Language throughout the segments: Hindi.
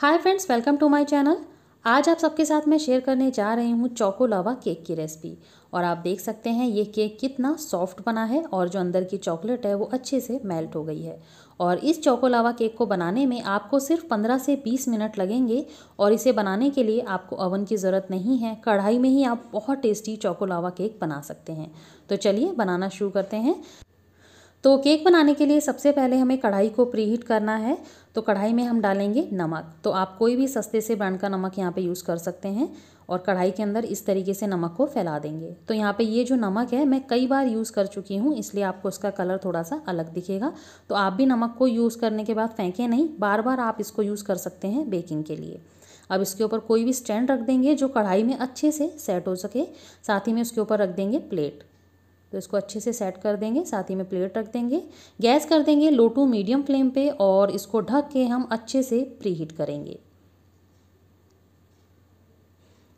hi friends welcome to my channel आज आप सबके साथ मैं शेयर करने जा रही हूँ चौको लावा केक की रेसिपी और आप देख सकते हैं ये केक कितना सॉफ्ट बना है और जो अंदर की चॉकलेट है वो अच्छे से मेल्ट हो गई है और इस चौको लावा केक को बनाने में आपको सिर्फ 15 से 20 मिनट लगेंगे और इसे बनाने के लिए आपको ओवन की ज़रूरत नहीं है कढ़ाई में ही आप बहुत टेस्टी चौको लावा केक बना सकते हैं तो चलिए बनाना शुरू करते हैं तो केक बनाने के लिए सबसे पहले हमें कढ़ाई को प्री हीट करना है तो कढ़ाई में हम डालेंगे नमक तो आप कोई भी सस्ते से ब्रांड का नमक यहाँ पे यूज़ कर सकते हैं और कढ़ाई के अंदर इस तरीके से नमक को फैला देंगे तो यहाँ पे ये जो नमक है मैं कई बार यूज़ कर चुकी हूँ इसलिए आपको इसका कलर थोड़ा सा अलग दिखेगा तो आप भी नमक को यूज़ करने के बाद फेंकें नहीं बार बार आप इसको यूज़ कर सकते हैं बेकिंग के लिए अब इसके ऊपर कोई भी स्टैंड रख देंगे जो कढ़ाई में अच्छे से सेट हो सके साथ ही में उसके ऊपर रख देंगे प्लेट तो इसको अच्छे से सेट कर देंगे साथ ही में प्लेट रख देंगे गैस कर देंगे लो टू मीडियम फ्लेम पे और इसको ढक के हम अच्छे से प्री हीट करेंगे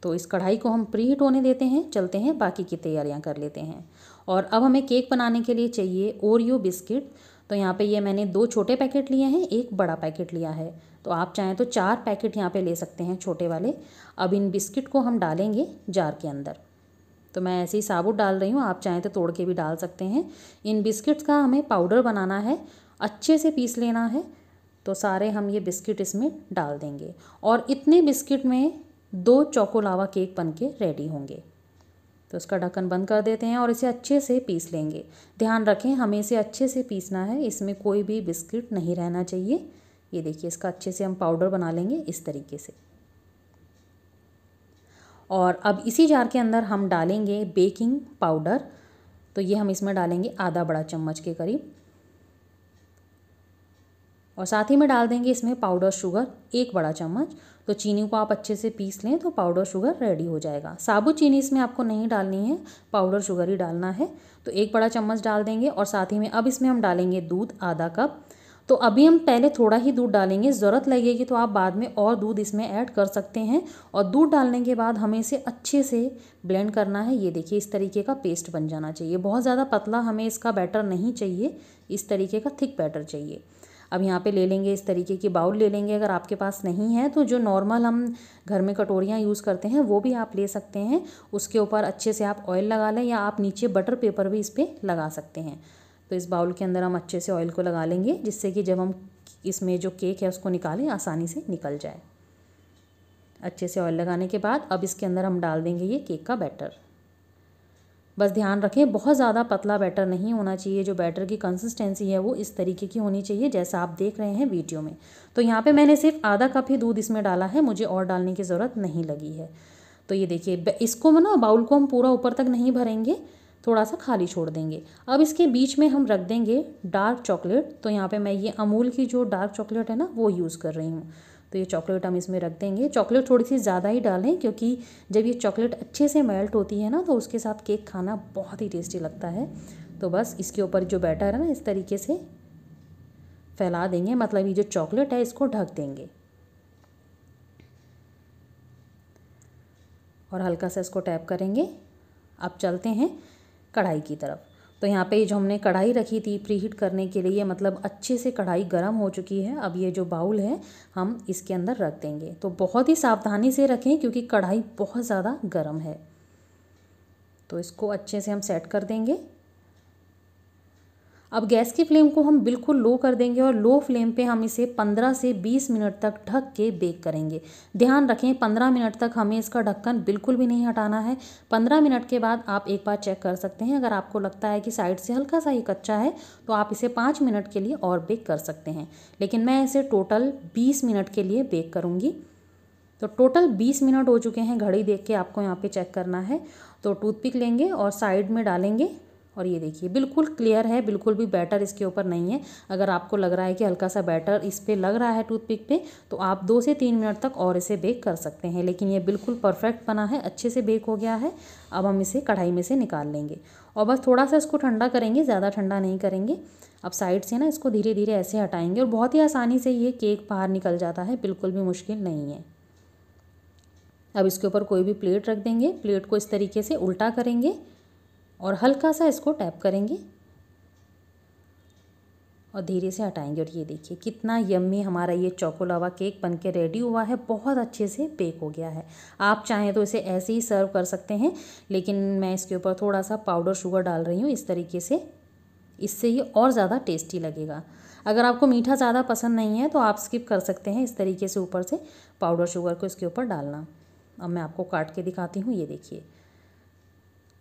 तो इस कढ़ाई को हम प्री हीट होने देते हैं चलते हैं बाकी की तैयारियां कर लेते हैं और अब हमें केक बनाने के लिए चाहिए ओरियो बिस्किट तो यहाँ पे ये मैंने दो छोटे पैकेट लिए हैं एक बड़ा पैकेट लिया है तो आप चाहें तो चार पैकेट यहाँ पे ले सकते हैं छोटे वाले अब इन बिस्किट को हम डालेंगे जार के अंदर तो मैं ऐसे ही साबुत डाल रही हूँ आप चाहें तो तोड़ के भी डाल सकते हैं इन बिस्किट्स का हमें पाउडर बनाना है अच्छे से पीस लेना है तो सारे हम ये बिस्किट इसमें डाल देंगे और इतने बिस्किट में दो चौकोलावा केक बन के रेडी होंगे तो उसका ढक्कन बंद कर देते हैं और इसे अच्छे से पीस लेंगे ध्यान रखें हमें इसे अच्छे से पीसना है इसमें कोई भी बिस्किट नहीं रहना चाहिए ये देखिए इसका अच्छे से हम पाउडर बना लेंगे इस तरीके से और अब इसी जार के अंदर हम डालेंगे बेकिंग पाउडर तो ये हम इसमें डालेंगे आधा बड़ा चम्मच के करीब और साथ ही में डाल देंगे इसमें पाउडर शुगर एक बड़ा चम्मच तो चीनी को आप अच्छे से पीस लें तो पाउडर शुगर रेडी हो जाएगा साबुत चीनी इसमें आपको नहीं डालनी है पाउडर शुगर ही डालना है तो एक बड़ा चम्मच डाल देंगे और साथ ही में अब इसमें हम डालेंगे दूध आधा कप तो अभी हम पहले थोड़ा ही दूध डालेंगे ज़रूरत लगेगी तो आप बाद में और दूध इसमें ऐड कर सकते हैं और दूध डालने के बाद हमें इसे अच्छे से ब्लेंड करना है ये देखिए इस तरीके का पेस्ट बन जाना चाहिए बहुत ज़्यादा पतला हमें इसका बैटर नहीं चाहिए इस तरीके का थिक बैटर चाहिए अब यहाँ पे ले लेंगे इस तरीके की बाउल ले लेंगे अगर आपके पास नहीं है तो जो नॉर्मल हम घर में कटोरियाँ यूज़ करते हैं वो भी आप ले सकते हैं उसके ऊपर अच्छे से आप ऑयल लगा लें या आप नीचे बटर पेपर भी इस पर लगा सकते हैं तो इस बाउल के अंदर हम अच्छे से ऑयल को लगा लेंगे जिससे कि जब हम इसमें जो केक है उसको निकालें आसानी से निकल जाए अच्छे से ऑयल लगाने के बाद अब इसके अंदर हम डाल देंगे ये केक का बैटर बस ध्यान रखें बहुत ज़्यादा पतला बैटर नहीं होना चाहिए जो बैटर की कंसिस्टेंसी है वो इस तरीके की होनी चाहिए जैसा आप देख रहे हैं वीडियो में तो यहाँ पे मैंने सिर्फ आधा कप ही दूध इसमें डाला है मुझे और डालने की ज़रूरत नहीं लगी है तो ये देखिए इसको ना बाउल को हम पूरा ऊपर तक नहीं भरेंगे थोड़ा सा खाली छोड़ देंगे अब इसके बीच में हम रख देंगे डार्क चॉकलेट तो यहाँ पे मैं ये अमूल की जो डार्क चॉकलेट है ना वो यूज़ कर रही हूँ तो ये चॉकलेट हम इसमें रख देंगे चॉकलेट थोड़ी सी ज़्यादा ही डालें क्योंकि जब ये चॉकलेट अच्छे से मेल्ट होती है ना तो उसके साथ केक खाना बहुत ही टेस्टी लगता है तो बस इसके ऊपर जो बैटर है ना इस तरीके से फैला देंगे मतलब ये जो चॉकलेट है इसको ढक देंगे और हल्का सा इसको टैप करेंगे अब चलते हैं कढ़ाई की तरफ तो यहाँ पे जो हमने कढ़ाई रखी थी प्री हीट करने के लिए मतलब अच्छे से कढ़ाई गर्म हो चुकी है अब ये जो बाउल है हम इसके अंदर रख देंगे तो बहुत ही सावधानी से रखें क्योंकि कढ़ाई बहुत ज़्यादा गर्म है तो इसको अच्छे से हम सेट कर देंगे अब गैस की फ्लेम को हम बिल्कुल लो कर देंगे और लो फ्लेम पे हम इसे 15 से 20 मिनट तक ढक के बेक करेंगे ध्यान रखें 15 मिनट तक हमें इसका ढक्कन बिल्कुल भी नहीं हटाना है 15 मिनट के बाद आप एक बार चेक कर सकते हैं अगर आपको लगता है कि साइड से हल्का सा ही कच्चा है तो आप इसे पाँच मिनट के लिए और बेक कर सकते हैं लेकिन मैं इसे टोटल बीस मिनट के लिए बेक करूँगी तो टोटल 20 मिनट हो चुके हैं घड़ी देख के आपको यहाँ पे चेक करना है तो टूथपिक लेंगे और साइड में डालेंगे और ये देखिए बिल्कुल क्लियर है बिल्कुल भी बैटर इसके ऊपर नहीं है अगर आपको लग रहा है कि हल्का सा बैटर इस पर लग रहा है टूथपिक पे तो आप दो से तीन मिनट तक और इसे बेक कर सकते हैं लेकिन ये बिल्कुल परफेक्ट बना है अच्छे से बेक हो गया है अब हम इसे कढ़ाई में से निकाल लेंगे और बस थोड़ा सा इसको ठंडा करेंगे ज़्यादा ठंडा नहीं करेंगे अब साइड से ना इसको धीरे धीरे ऐसे हटाएंगे और बहुत ही आसानी से ये केक बाहर निकल जाता है बिल्कुल भी मुश्किल नहीं है अब इसके ऊपर कोई भी प्लेट रख देंगे प्लेट को इस तरीके से उल्टा करेंगे और हल्का सा इसको टैप करेंगे और धीरे से हटाएंगे और ये देखिए कितना यम्मी हमारा ये चौकोलावा केक बन के रेडी हुआ है बहुत अच्छे से पेक हो गया है आप चाहें तो इसे ऐसे ही सर्व कर सकते हैं लेकिन मैं इसके ऊपर थोड़ा सा पाउडर शुगर डाल रही हूँ इस तरीके से इससे ये और ज़्यादा टेस्टी लगेगा अगर आपको मीठा ज़्यादा पसंद नहीं है तो आप स्किप कर सकते हैं इस तरीके से ऊपर से पाउडर शुगर को इसके ऊपर डालना अब मैं आपको काट के दिखाती हूँ ये देखिए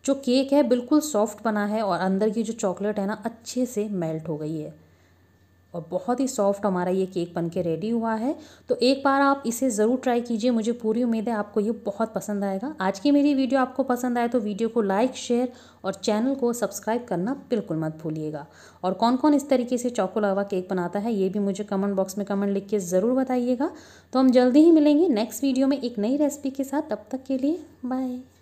जो केक है बिल्कुल सॉफ्ट बना है और अंदर की जो चॉकलेट है ना अच्छे से मेल्ट हो गई है और बहुत ही सॉफ्ट हमारा ये केक बन के रेडी हुआ है तो एक बार आप इसे ज़रूर ट्राई कीजिए मुझे पूरी उम्मीद है आपको ये बहुत पसंद आएगा आज की मेरी वीडियो आपको पसंद आए तो वीडियो को लाइक शेयर और चैनल को सब्सक्राइब करना बिल्कुल मत भूलिएगा और कौन कौन इस तरीके से चॉकोलावा केक बनाता है ये भी मुझे कमेंट बॉक्स में कमेंट लिख के ज़रूर बताइएगा तो हम जल्दी ही मिलेंगे नेक्स्ट वीडियो में एक नई रेसिपी के साथ तब तक के लिए बाय